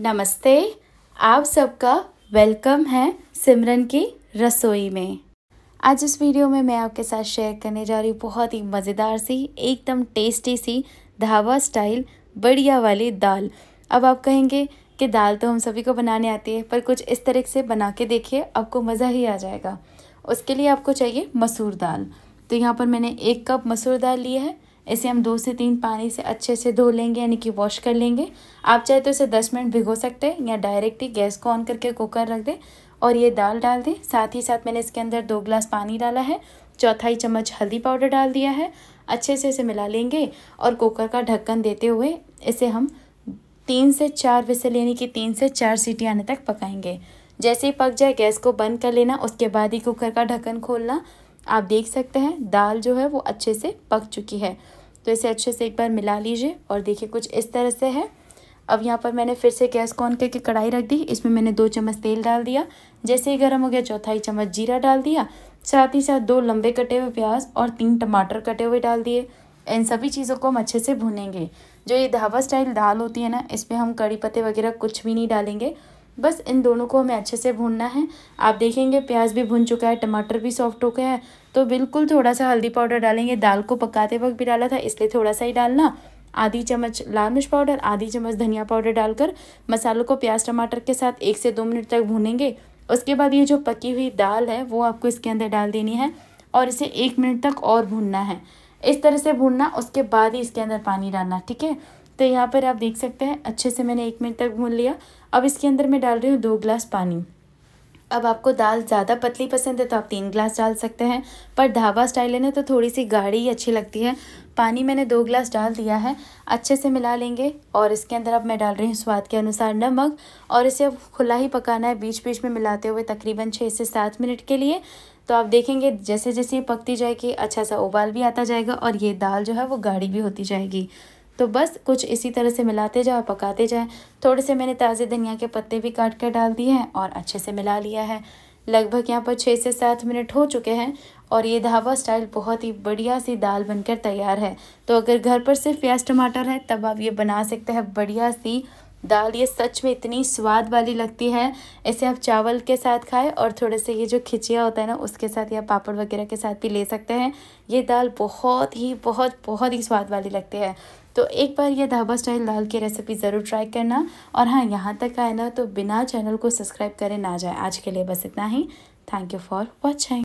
नमस्ते आप सबका वेलकम है सिमरन की रसोई में आज इस वीडियो में मैं आपके साथ शेयर करने जा रही हूँ बहुत ही मज़ेदार सी एकदम टेस्टी सी धावा स्टाइल बढ़िया वाली दाल अब आप कहेंगे कि दाल तो हम सभी को बनाने आती है पर कुछ इस तरह से बना के देखिए आपको मज़ा ही आ जाएगा उसके लिए आपको चाहिए मसूर दाल तो यहाँ पर मैंने एक कप मसूर दाल लिया है इसे हम दो से तीन पानी से अच्छे से धो लेंगे यानी कि वॉश कर लेंगे आप चाहे तो इसे दस मिनट भिगो सकते हैं या डायरेक्ट ही गैस को ऑन करके कुकर रख दें और ये दाल डाल दें साथ ही साथ मैंने इसके अंदर दो ग्लास पानी डाला है चौथाई चम्मच हल्दी पाउडर डाल दिया है अच्छे से इसे मिला लेंगे और कुकर का ढक्कन देते हुए इसे हम तीन से चार विसल यानी कि तीन से चार सीटी आने तक पकाएंगे जैसे ही पक जाए गैस को बंद कर लेना उसके बाद ही कुकर का ढक्कन खोलना आप देख सकते हैं दाल जो है वो अच्छे से पक चुकी है तो इसे अच्छे से एक बार मिला लीजिए और देखिए कुछ इस तरह से है अब यहाँ पर मैंने फिर से गैस को ऑन करके कढ़ाई रख दी इसमें मैंने दो चम्मच तेल डाल दिया जैसे ही गर्म हो गया चौथाई चम्मच जीरा डाल दिया साथ ही साथ दो लंबे कटे हुए प्याज और तीन टमाटर कटे हुए डाल दिए इन सभी चीज़ों को हम अच्छे से भुनेंगे जो ये धावा स्टाइल दाल होती है ना इसमें हम कड़ी पत्ते वगैरह कुछ भी नहीं डालेंगे बस इन दोनों को हमें अच्छे से भूनना है आप देखेंगे प्याज भी भुन चुका है टमाटर भी सॉफ्ट हो गया है तो बिल्कुल थोड़ा सा हल्दी पाउडर डालेंगे दाल को पकाते वक्त भी डाला था इसलिए थोड़ा सा ही डालना आधी चम्मच लाल मिर्च पाउडर आधी चम्मच धनिया पाउडर डालकर मसालों को प्याज टमाटर के साथ एक से दो मिनट तक भूनेंगे उसके बाद ये जो पकी हुई दाल है वो आपको इसके अंदर डाल देनी है और इसे एक मिनट तक और भूनना है इस तरह से भूनना उसके बाद ही इसके अंदर पानी डालना ठीक है तो यहाँ पर आप देख सकते हैं अच्छे से मैंने एक मिनट तक भून लिया अब इसके अंदर मैं डाल रही हूँ दो ग्लास पानी अब आपको दाल ज़्यादा पतली पसंद है तो आप तीन ग्लास डाल सकते हैं पर ढाबा स्टाइल है ना तो थोड़ी सी गाढ़ी ही अच्छी लगती है पानी मैंने दो ग्लास डाल दिया है अच्छे से मिला लेंगे और इसके अंदर अब मैं डाल रही हूँ स्वाद के अनुसार नमक और इसे अब खुला ही पकाना है बीच बीच में मिलाते हुए तकरीबन छः से सात मिनट के लिए तो आप देखेंगे जैसे जैसे ये पकती जाएगी अच्छा सा उबाल भी आता जाएगा और ये दाल जो है वो गाढ़ी भी होती जाएगी तो बस कुछ इसी तरह से मिलाते जाए पकाते जाए थोड़े से मैंने ताज़े धनिया के पत्ते भी काट कर डाल दिए हैं और अच्छे से मिला लिया है लगभग यहाँ पर छः से सात मिनट हो चुके हैं और ये ढाबा स्टाइल बहुत ही बढ़िया सी दाल बनकर तैयार है तो अगर घर पर सिर्फ प्याज टमाटर है तब आप ये बना सकते हैं बढ़िया सी दाल ये सच में इतनी स्वाद वाली लगती है इसे आप चावल के साथ खाएं और थोड़े से ये जो खिचिया होता है ना उसके साथ या पापड़ वगैरह के साथ भी ले सकते हैं ये दाल बहुत ही बहुत बहुत ही स्वाद वाली लगती है तो एक बार ये ढाबा स्टाइल दाल की रेसिपी ज़रूर ट्राई करना और हाँ यहाँ तक आए ना तो बिना चैनल को सब्सक्राइब करें ना जाए आज के लिए बस इतना ही थैंक यू फॉर वॉचिंग